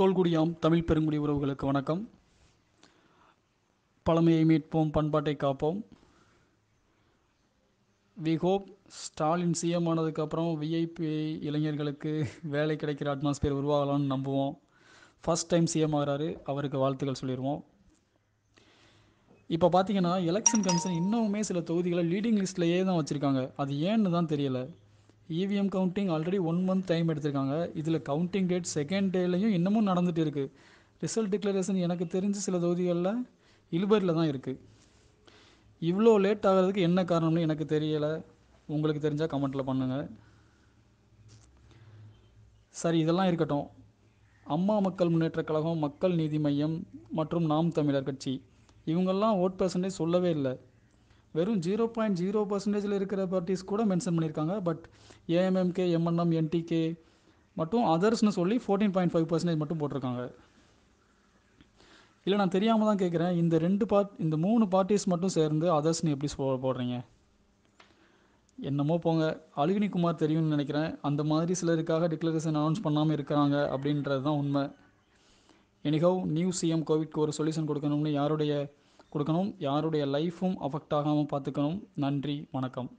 தோல்குடியாம் தமிழ் பெருங்குடி உறவுகளுக்கு வணக்கம் பழமையை மீட்போம் பண்பாட்டை காப்போம் வி ஹோப் ஸ்டாலின் சிஎம் ஆனதுக்கப்புறம் விஐபி இளைஞர்களுக்கு வேலை கிடைக்கிற அட்மாஸ்பியர் உருவாகலாம்னு நம்புவோம் ஃபஸ்ட் டைம் சிஎம் ஆகிறாரு அவருக்கு வாழ்த்துக்கள் சொல்லிடுவோம் இப்போ பார்த்தீங்கன்னா எலெக்ஷன் கமிஷன் இன்னமுமே சில தொகுதிகளை லீடிங் லிஸ்ட்லேயே தான் வச்சுருக்காங்க அது ஏன்னு தான் தெரியலை EVM counting already one month time எடுத்திருக்காங்க இதில் கவுண்டிங் டேட் செகண்ட் டேலையும் இன்னமும் நடந்துகிட்டு இருக்குது ரிசல்ட் டிக்ளரேஷன் எனக்கு தெரிஞ்சு சில தொகுதிகளில் இழுபறியில் தான் இருக்குது இவ்வளோ லேட் ஆகிறதுக்கு என்ன காரணம்னு எனக்கு தெரியலை உங்களுக்கு தெரிஞ்சால் கமெண்ட்டில் பண்ணுங்கள் சரி இதெல்லாம் இருக்கட்டும் அம்மா மக்கள் முன்னேற்ற கழகம் மக்கள் நீதி மையம் மற்றும் நாம் தமிழர் கட்சி இவங்கெல்லாம் ஓட் பர்சன்டேஜ் சொல்லவே இல்லை வெறும் ஜீரோ பாயிண்ட் ஜீரோ பர்சன்டேஜில் இருக்கிற பார்ட்டிஸ் கூட மென்ஷன் பண்ணியிருக்காங்க பட் ஏஎம்எம்கே எம்என்எம் என்டிகே மட்டும் அதர்ஸ்னு சொல்லி ஃபோர்டீன் பாயிண்ட் ஃபைவ் பர்சன்டேஜ் மட்டும் போட்டிருக்காங்க இல்லை நான் தெரியாமல் தான் கேட்குறேன் இந்த ரெண்டு பார்ட் இந்த மூணு பார்ட்டிஸ் மட்டும் சேர்ந்து அதர்ஸ்னு எப்படி போடுறீங்க என்னமோ போங்க அழுகினி குமார் தெரியும்னு நினைக்கிறேன் அந்த மாதிரி சிலருக்காக டிக்ளரேஷன் அனௌன்ஸ் பண்ணாமல் இருக்கிறாங்க அப்படின்றது தான் உண்மை எனிகவ் நியூ சிஎம் கோவிட்க்கு ஒரு சொல்யூஷன் கொடுக்கணும்னு யாருடைய கொடுக்கணும் யாருடைய லைஃபும் அஃபெக்ட் ஆகாமல் பார்த்துக்கணும் நன்றி வணக்கம்